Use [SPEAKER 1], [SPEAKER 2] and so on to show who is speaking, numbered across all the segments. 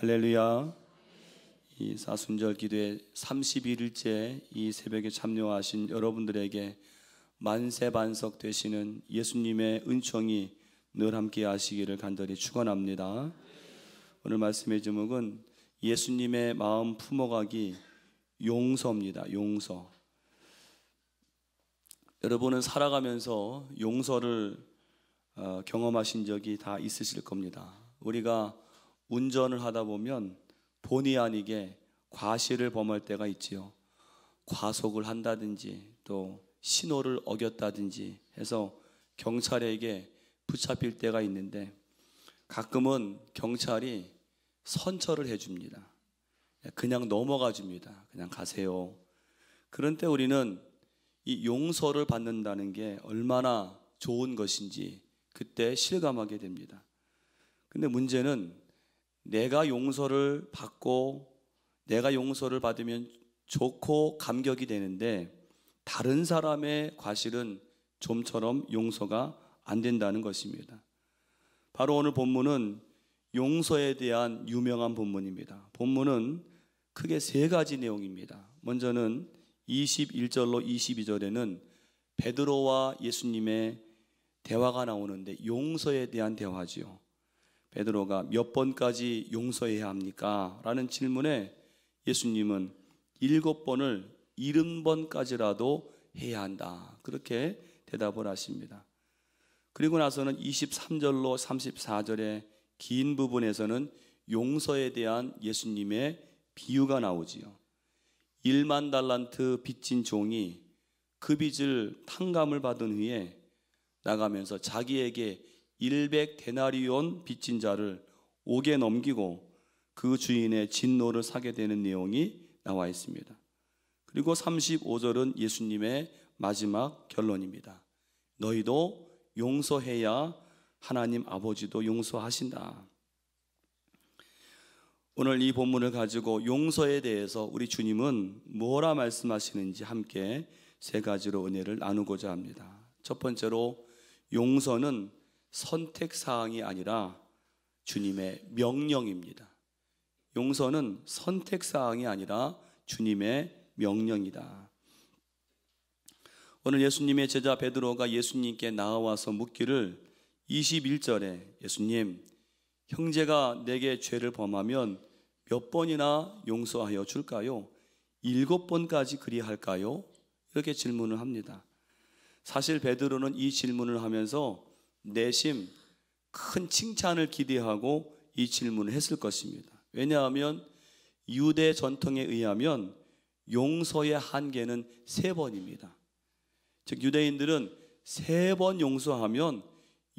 [SPEAKER 1] 할렐루야. 이 사순절 기도의 31일째 이 새벽에 참여하신 여러분들에게 만세 반석 되시는 예수님의 은총이 늘 함께 하시기를 간절히 축원합니다. 오늘 말씀의 제목은 예수님의 마음 품어가기 용서입니다. 용서. 여러분은 살아가면서 용서를 어, 경험하신 적이 다 있으실 겁니다. 우리가 운전을 하다 보면 본의 아니게 과실을 범할 때가 있지요. 과속을 한다든지 또 신호를 어겼다든지 해서 경찰에게 붙잡힐 때가 있는데 가끔은 경찰이 선처를 해줍니다. 그냥 넘어가 줍니다. 그냥 가세요. 그런데 우리는 이 용서를 받는다는 게 얼마나 좋은 것인지 그때 실감하게 됩니다. 근데 문제는 내가 용서를 받고 내가 용서를 받으면 좋고 감격이 되는데 다른 사람의 과실은 좀처럼 용서가 안 된다는 것입니다. 바로 오늘 본문은 용서에 대한 유명한 본문입니다. 본문은 크게 세 가지 내용입니다. 먼저는 21절로 22절에는 베드로와 예수님의 대화가 나오는데 용서에 대한 대화지요. 베드로가 몇 번까지 용서해야 합니까? 라는 질문에 예수님은 일곱 번을 일흔 번까지라도 해야 한다. 그렇게 대답을 하십니다. 그리고 나서는 23절로 34절의 긴 부분에서는 용서에 대한 예수님의 비유가 나오지요. 1만 달란트 빚진 종이 그 빚을 탕감을 받은 후에 나가면서 자기에게 1 0 0 데나리온 빚진 자를 옥에 넘기고 그 주인의 진노를 사게 되는 내용이 나와 있습니다. 그리고 35절은 예수님의 마지막 결론입니다. 너희도 용서해야 하나님 아버지도 용서하신다. 오늘 이 본문을 가지고 용서에 대해서 우리 주님은 뭐라 말씀하시는지 함께 세 가지로 은혜를 나누고자 합니다. 첫 번째로 용서는 선택 사항이 아니라 주님의 명령입니다. 용서는 선택 사항이 아니라 주님의 명령이다. 오늘 예수님의 제자 베드로가 예수님께 나와서 묻기를 21절에 예수님 형제가 내게 죄를 범하면 몇 번이나 용서하여 줄까요? 일곱 번까지 그리할까요? 이렇게 질문을 합니다. 사실 베드로는 이 질문을 하면서 내심 큰 칭찬을 기대하고 이 질문을 했을 것입니다. 왜냐하면 유대 전통에 의하면 용서의 한계는 세 번입니다. 즉 유대인들은 세 번 용서하면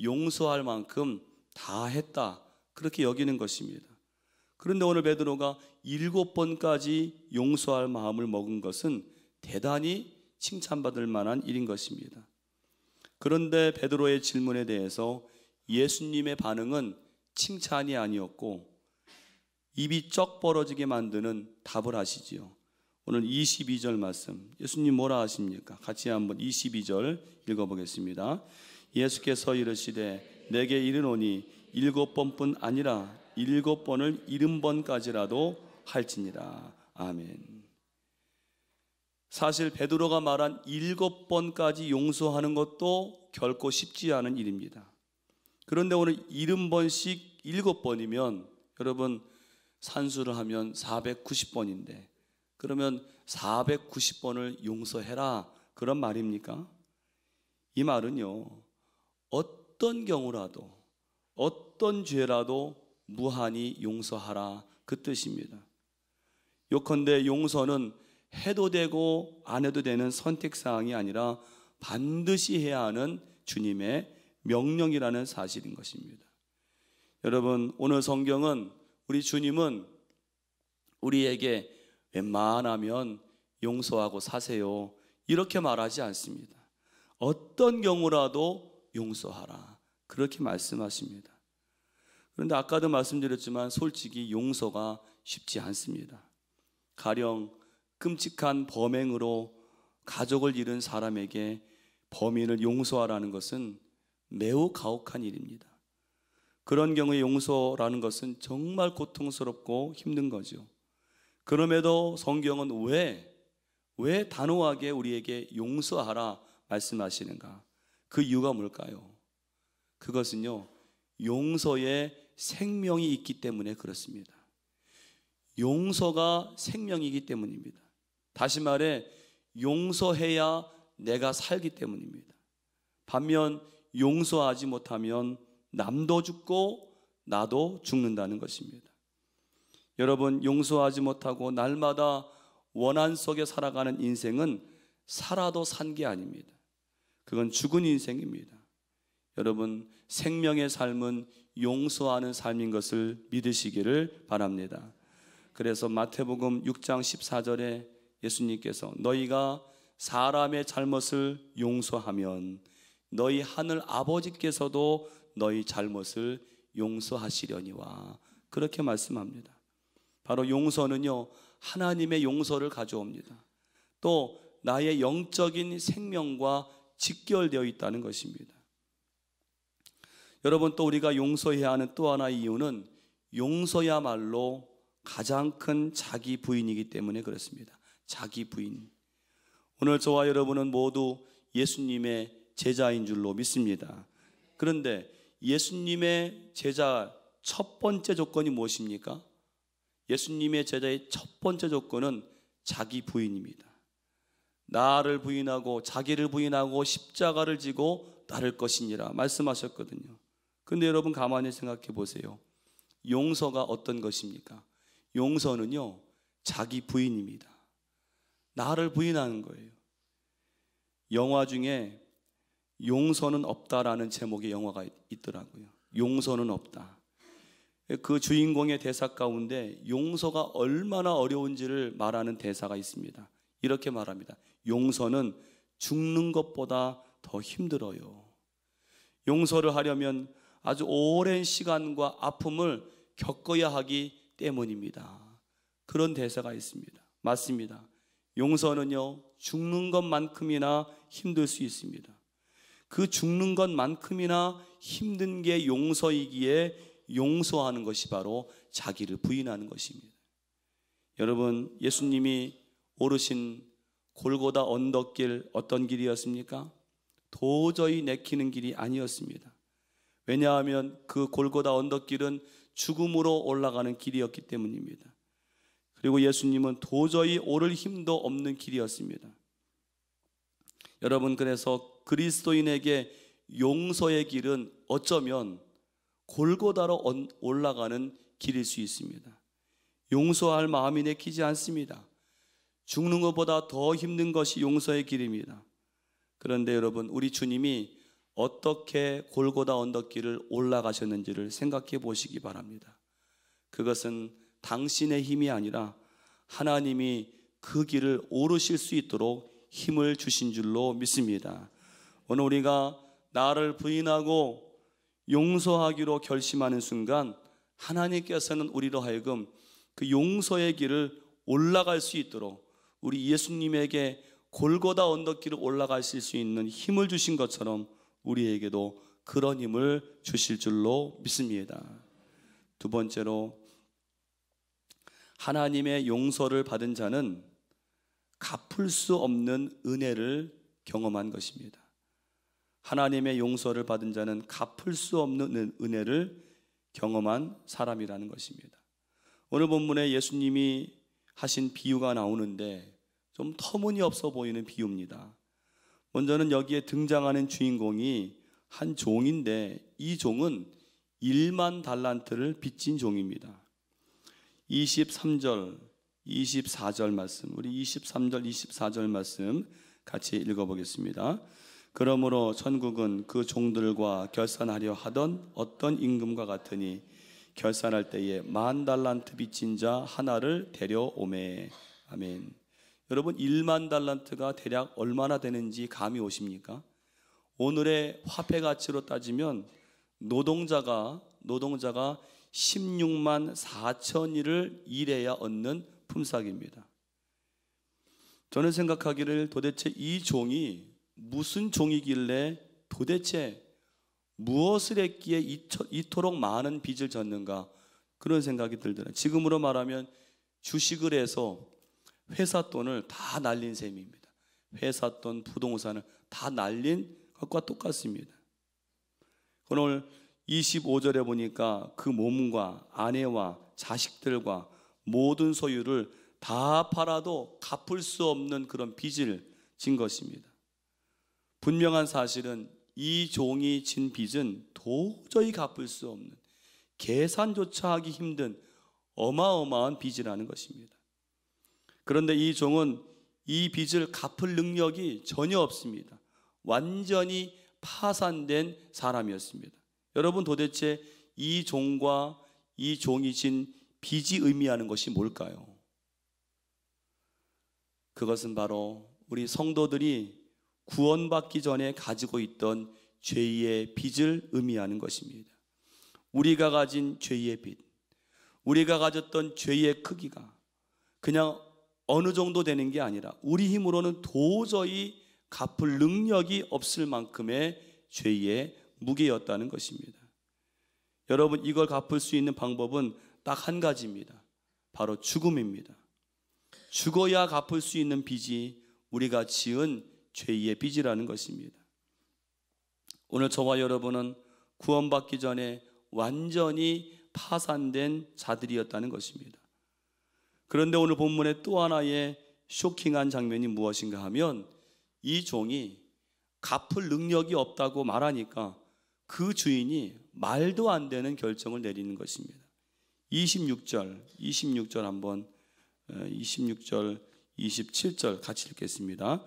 [SPEAKER 1] 용서할 만큼 다 했다 그렇게 여기는 것입니다. 그런데 오늘 베드로가 일곱 번까지 용서할 마음을 먹은 것은 대단히 칭찬받을 만한 일인 것입니다. 그런데 베드로의 질문에 대해서 예수님의 반응은 칭찬이 아니었고 입이 쩍 벌어지게 만드는 답을 하시지요. 오늘 22절 말씀. 예수님 뭐라 하십니까? 같이 한번 22절 읽어보겠습니다. 예수께서 이르시되 내게 이르노니 일곱 번뿐 아니라 일곱 번을 일흔 번까지라도 할지니라. 아멘. 사실 베드로가 말한 일곱 번까지 용서하는 것도 결코 쉽지 않은 일입니다. 그런데 오늘 일흔 번씩 일곱 번이면 여러분 산수를 하면 490번인데 그러면 490번을 용서해라 그런 말입니까? 이 말은요. 어떤 경우라도 어떤 죄라도 무한히 용서하라 그 뜻입니다. 요컨대 용서는 해도 되고 안 해도 되는 선택 사항이 아니라 반드시 해야 하는 주님의 명령이라는 사실인 것입니다. 여러분, 오늘 성경은 우리 주님은 우리에게 웬만하면 용서하고 사세요. 이렇게 말하지 않습니다. 어떤 경우라도 용서하라. 그렇게 말씀하십니다. 그런데 아까도 말씀드렸지만 솔직히 용서가 쉽지 않습니다. 가령 끔찍한 범행으로 가족을 잃은 사람에게 범인을 용서하라는 것은 매우 가혹한 일입니다. 그런 경우에 용서라는 것은 정말 고통스럽고 힘든 거죠. 그럼에도 성경은 왜, 왜 단호하게 우리에게 용서하라 말씀하시는가? 그 이유가 뭘까요? 그것은요, 용서에 생명이 있기 때문에 그렇습니다. 용서가 생명이기 때문입니다. 다시 말해 용서해야 내가 살기 때문입니다. 반면 용서하지 못하면 남도 죽고 나도 죽는다는 것입니다. 여러분, 용서하지 못하고 날마다 원한 속에 살아가는 인생은 살아도 산 게 아닙니다. 그건 죽은 인생입니다. 여러분, 생명의 삶은 용서하는 삶인 것을 믿으시기를 바랍니다. 그래서 마태복음 6장 14절에 예수님께서 너희가 사람의 잘못을 용서하면 너희 하늘 아버지께서도 너희 잘못을 용서하시려니와 그렇게 말씀합니다. 바로 용서는요 하나님의 용서를 가져옵니다. 또 나의 영적인 생명과 직결되어 있다는 것입니다. 여러분 또 우리가 용서해야 하는 또 하나의 이유는 용서야말로 가장 큰 자기 부인이기 때문에 그렇습니다. 자기 부인. 오늘 저와 여러분은 모두 예수님의 제자인 줄로 믿습니다. 그런데 예수님의 제자 첫 번째 조건이 무엇입니까? 예수님의 제자의 첫 번째 조건은 자기 부인입니다. 나를 부인하고 자기를 부인하고 십자가를 지고 따를 것이니라 말씀하셨거든요. 근데 여러분 가만히 생각해 보세요. 용서가 어떤 것입니까? 용서는요, 자기 부인입니다. 나를 부인하는 거예요. 영화 중에 용서는 없다라는 제목의 영화가 있더라고요. 용서는 없다. 그 주인공의 대사 가운데 용서가 얼마나 어려운지를 말하는 대사가 있습니다. 이렇게 말합니다. 용서는 죽는 것보다 더 힘들어요. 용서를 하려면 아주 오랜 시간과 아픔을 겪어야 하기 때문입니다. 그런 대사가 있습니다. 맞습니다. 용서는요, 죽는 것만큼이나 힘들 수 있습니다. 그 죽는 것만큼이나 힘든 게 용서이기에 용서하는 것이 바로 자기를 부인하는 것입니다. 여러분, 예수님이 오르신 골고다 언덕길 어떤 길이었습니까? 도저히 내키는 길이 아니었습니다. 왜냐하면 그 골고다 언덕길은 죽음으로 올라가는 길이었기 때문입니다. 그리고 예수님은 도저히 오를 힘도 없는 길이었습니다. 여러분, 그래서 그리스도인에게 용서의 길은 어쩌면 골고다로 올라가는 길일 수 있습니다. 용서할 마음이 내키지 않습니다. 죽는 것보다 더 힘든 것이 용서의 길입니다. 그런데 여러분, 우리 주님이 어떻게 골고다 언덕길을 올라가셨는지를 생각해 보시기 바랍니다. 그것은 당신의 힘이 아니라 하나님이 그 길을 오르실 수 있도록 힘을 주신 줄로 믿습니다. 오늘 우리가 나를 부인하고 용서하기로 결심하는 순간 하나님께서는 우리로 하여금 그 용서의 길을 올라갈 수 있도록 우리 예수님에게 골고다 언덕길을 올라가실 수 있는 힘을 주신 것처럼 우리에게도 그런 힘을 주실 줄로 믿습니다. 두 번째로 하나님의 용서를 받은 자는 갚을 수 없는 은혜를 경험한 것입니다. 하나님의 용서를 받은 자는 갚을 수 없는 은혜를 경험한 사람이라는 것입니다. 오늘 본문에 예수님이 하신 비유가 나오는데 좀 터무니없어 보이는 비유입니다. 먼저는 여기에 등장하는 주인공이 한 종인데 이 종은 1만 달란트를 빚진 종입니다. 23절, 24절 말씀, 우리 23절, 24절 말씀 같이 읽어보겠습니다. 그러므로 천국은 그 종들과 결산하려 하던 어떤 임금과 같으니 결산할 때에 만 달란트 빚진 자 하나를 데려오매. 아멘. 여러분 1만 달란트가 대략 얼마나 되는지 감이 오십니까? 오늘의 화폐 가치로 따지면 노동자가 노동자가 16만 4천 일을 일해야 얻는 품삯입니다. 저는 생각하기를 도대체 이 종이 무슨 종이길래 도대체 무엇을 했기에 이토록 많은 빚을 졌는가 그런 생각이 들더라. 지금으로 말하면 주식을 해서 회사 돈을 다 날린 셈입니다. 회사 돈, 부동산을 다 날린 것과 똑같습니다. 오늘 25절에 보니까 그 몸과 아내와 자식들과 모든 소유를 다 팔아도 갚을 수 없는 그런 빚을 진 것입니다. 분명한 사실은 이 종이 진 빚은 도저히 갚을 수 없는 계산조차 하기 힘든 어마어마한 빚이라는 것입니다. 그런데 이 종은 이 빚을 갚을 능력이 전혀 없습니다. 완전히 파산된 사람이었습니다. 여러분 도대체 이 종과 이 종이 진 빚이 의미하는 것이 뭘까요? 그것은 바로 우리 성도들이 구원받기 전에 가지고 있던 죄의 빚을 의미하는 것입니다. 우리가 가진 죄의 빚, 우리가 가졌던 죄의 크기가 그냥 어느 정도 되는 게 아니라 우리 힘으로는 도저히 갚을 능력이 없을 만큼의 죄의 무게였다는 것입니다. 여러분, 이걸 갚을 수 있는 방법은 딱 한 가지입니다. 바로 죽음입니다. 죽어야 갚을 수 있는 빚이 우리가 지은 죄의 빚이라는 것입니다. 오늘 저와 여러분은 구원받기 전에 완전히 파산된 자들이었다는 것입니다. 그런데 오늘 본문의 또 하나의 쇼킹한 장면이 무엇인가 하면 이 종이 갚을 능력이 없다고 말하니까 그 주인이 말도 안 되는 결정을 내리는 것입니다. 26절, 26절 한번 26절, 어, 27절 같이 읽겠습니다.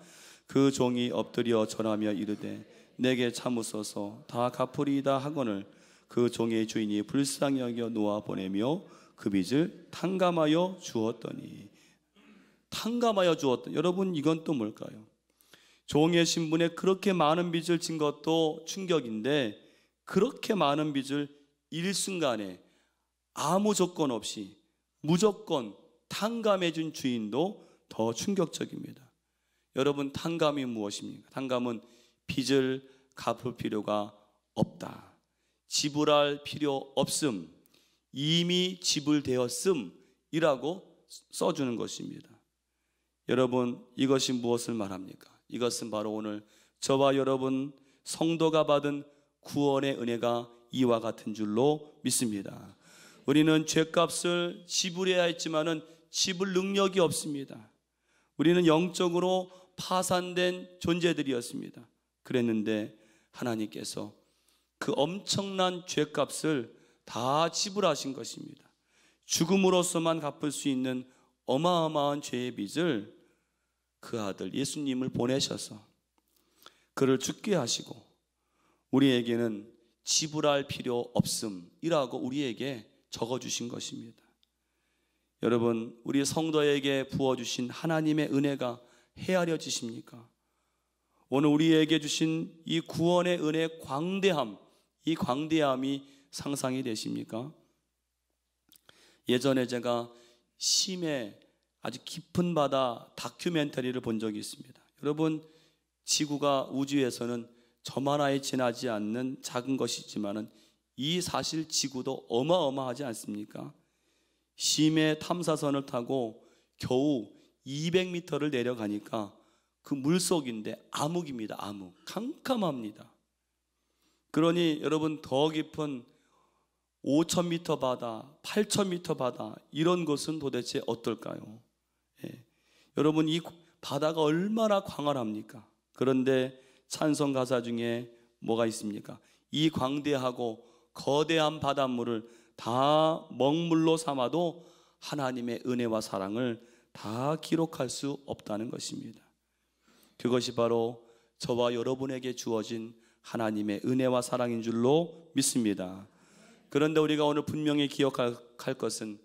[SPEAKER 1] 그 종이 엎드려 전하며 이르되 내게 참으소서 다 갚으리이다 하거늘 그 종의 주인이 불쌍히 여겨 놓아 보내며 그 빚을 탕감하여 주었더니 탕감하여 주었더니 여러분 이건 또 뭘까요? 종의 신분에 그렇게 많은 빚을 진 것도 충격인데 그렇게 많은 빚을 일순간에 아무 조건 없이 무조건 탕감해 준 주인도 더 충격적입니다. 여러분 탕감이 무엇입니까? 탕감은 빚을 갚을 필요가 없다. 지불할 필요 없음. 이미 지불되었음이라고 써 주는 것입니다. 여러분 이것이 무엇을 말합니까? 이것은 바로 오늘 저와 여러분 성도가 받은 구원의 은혜가 이와 같은 줄로 믿습니다. 우리는 죄값을 지불해야 했지만은 지불 능력이 없습니다. 우리는 영적으로 파산된 존재들이었습니다. 그랬는데 하나님께서 그 엄청난 죄값을 다 지불하신 것입니다. 죽음으로서만 갚을 수 있는 어마어마한 죄의 빚을 그 아들 예수님을 보내셔서 그를 죽게 하시고 우리에게는 지불할 필요 없음이라고 우리에게 적어주신 것입니다. 여러분, 우리 성도에게 부어주신 하나님의 은혜가 헤아려지십니까? 오늘 우리에게 주신 이 구원의 은혜 광대함, 이 광대함이 상상이 되십니까? 예전에 제가 심해 아주 깊은 바다 다큐멘터리를 본 적이 있습니다. 여러분, 지구가 우주에서는 저만하에 지나지 않는 작은 것이지만은 이 사실 지구도 어마어마하지 않습니까? 심해 탐사선을 타고 겨우 200m를 내려가니까 그 물속인데 암흑입니다. 암흑. 캄캄합니다. 그러니 여러분 더 깊은 5,000m 바다, 8,000m 바다 이런 곳은 도대체 어떨까요? 예. 여러분 이 바다가 얼마나 광활합니까? 그런데 찬송 가사 중에 뭐가 있습니까? 이 광대하고 거대한 바닷물을 다 먹물로 삼아도 하나님의 은혜와 사랑을 다 기록할 수 없다는 것입니다. 그것이 바로 저와 여러분에게 주어진 하나님의 은혜와 사랑인 줄로 믿습니다. 그런데 우리가 오늘 분명히 기억할 것은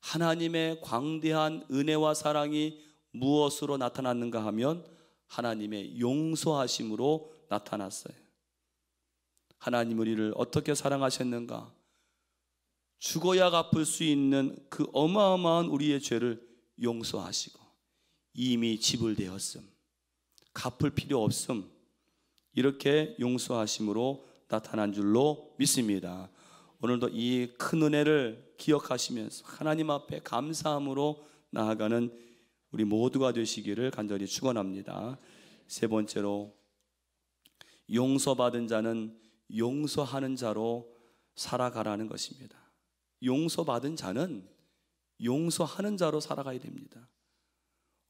[SPEAKER 1] 하나님의 광대한 은혜와 사랑이 무엇으로 나타났는가 하면 하나님의 용서하심으로 나타났어요. 하나님 우리를 어떻게 사랑하셨는가? 죽어야 갚을 수 있는 그 어마어마한 우리의 죄를 용서하시고 이미 지불되었음. 갚을 필요 없음. 이렇게 용서하심으로 나타난 줄로 믿습니다. 오늘도 이 큰 은혜를 기억하시면서 하나님 앞에 감사함으로 나아가는 우리 모두가 되시기를 간절히 축원합니다. 세 번째로 용서받은 자는 용서하는 자로 살아가라는 것입니다. 용서받은 자는 용서하는 자로 살아가야 됩니다.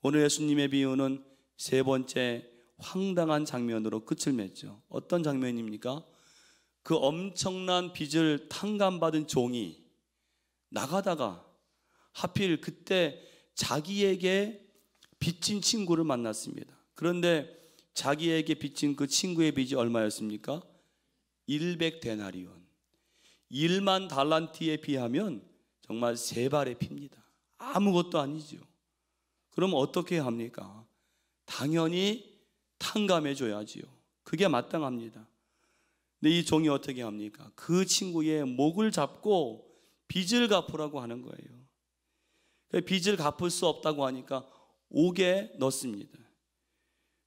[SPEAKER 1] 오늘 예수님의 비유는 세 번째 황당한 장면으로 끝을 맺죠. 어떤 장면입니까? 그 엄청난 빚을 탕감받은 종이 나가다가 하필 그때 자기에게 빚진 친구를 만났습니다. 그런데 자기에게 빚진 그 친구의 빚이 얼마였습니까? 100데나리온. 1만 달란티에 비하면 정말 세 발의 핍니다. 아무것도 아니죠. 그럼 어떻게 합니까? 당연히 탕감해 줘야지요. 그게 마땅합니다. 근데 이 종이 어떻게 합니까? 그 친구의 목을 잡고 빚을 갚으라고 하는 거예요. 빚을 갚을 수 없다고 하니까 옥에 넣습니다.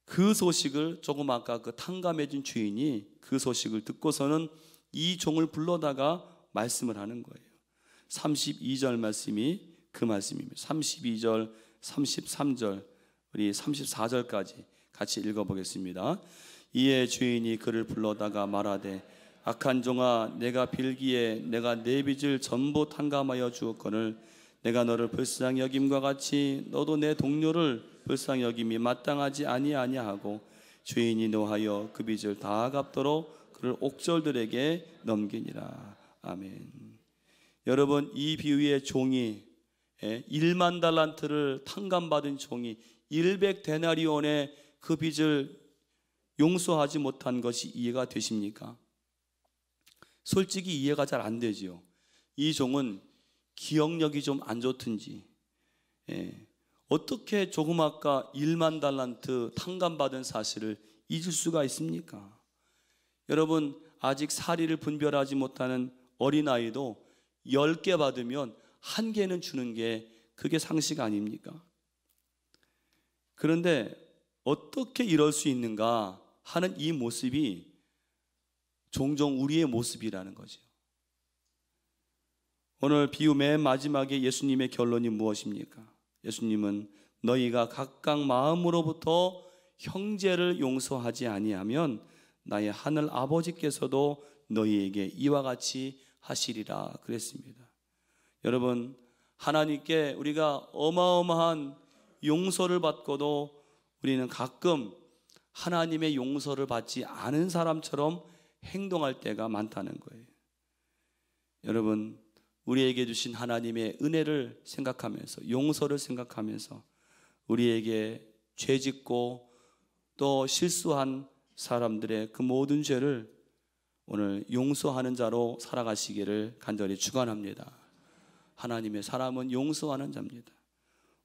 [SPEAKER 1] 그 소식을 조금 아까 그탕감해진 주인이 그 소식을 듣고서는 이 종을 불러다가 말씀을 하는 거예요. 32절 말씀이 그 말씀입니다. 32절, 33절, 우리 34절까지 같이 읽어보겠습니다. 이에 주인이 그를 불러다가 말하되 악한 종아 내가 빌기에 내가 내 빚을 전부 탕감하여 주었거늘 내가 너를 불쌍히 여김과 같이 너도 내 동료를 불쌍히 여김이 마땅하지 아니하냐 하고 주인이 노하여 그 빚을 다 갚도록 그를 옥절들에게 넘기니라. 아멘. 여러분 이 비유의 종이 1만 예, 달란트를 탕감받은 종이 100데나리온의 그 빚을 용서하지 못한 것이 이해가 되십니까? 솔직히 이해가 잘 안 되지요. 이 종은 기억력이 좀 안 좋든지 예. 어떻게 조금 아까 1만 달란트 탕감받은 사실을 잊을 수가 있습니까? 여러분 아직 사리를 분별하지 못하는 어린아이도 10개 받으면 한 개는 주는 게 그게 상식 아닙니까? 그런데 어떻게 이럴 수 있는가 하는 이 모습이 종종 우리의 모습이라는 거죠. 오늘 비유 맨 마지막에 예수님의 결론이 무엇입니까? 예수님은 너희가 각각 마음으로부터 형제를 용서하지 아니하면 나의 하늘 아버지께서도 너희에게 이와 같이 하시리라 그랬습니다. 여러분 하나님께 우리가 어마어마한 용서를 받고도 우리는 가끔 하나님의 용서를 받지 않은 사람처럼 행동할 때가 많다는 거예요. 여러분 우리에게 주신 하나님의 은혜를 생각하면서 용서를 생각하면서 우리에게 죄 짓고 또 실수한 사람들의 그 모든 죄를 오늘 용서하는 자로 살아가시기를 간절히 축원합니다. 하나님의 사람은 용서하는 자입니다.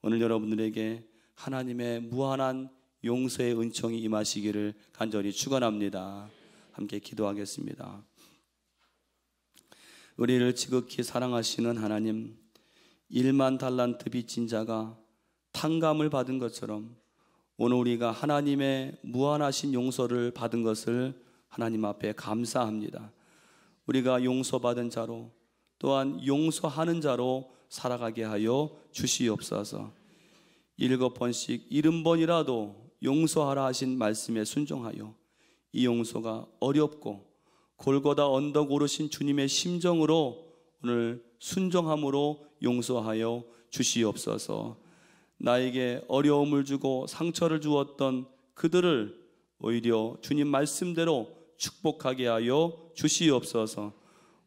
[SPEAKER 1] 오늘 여러분들에게 하나님의 무한한 용서의 은총이 임하시기를 간절히 축원합니다. 함께 기도하겠습니다. 우리를 지극히 사랑하시는 하나님, 1만 달란트 빚진 자가 탕감을 받은 것처럼 오늘 우리가 하나님의 무한하신 용서를 받은 것을 하나님 앞에 감사합니다. 우리가 용서받은 자로 또한 용서하는 자로 살아가게 하여 주시옵소서. 일곱 번씩 일흔 번이라도 용서하라 하신 말씀에 순종하여 이 용서가 어렵고 골고다 언덕 오르신 주님의 심정으로 오늘 순종함으로 용서하여 주시옵소서. 나에게 어려움을 주고 상처를 주었던 그들을 오히려 주님 말씀대로 축복하게 하여 주시옵소서.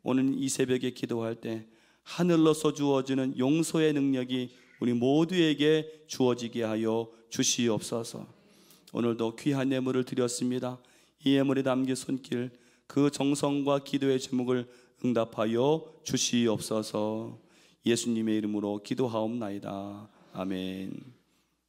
[SPEAKER 1] 오늘 이 새벽에 기도할 때 하늘로서 주어지는 용서의 능력이 우리 모두에게 주어지게 하여 주시옵소서. 오늘도 귀한 예물을 드렸습니다. 이 예물에 담긴 손길 그 정성과 기도의 제목을 응답하여 주시옵소서 예수님의 이름으로 기도하옵나이다. 아멘.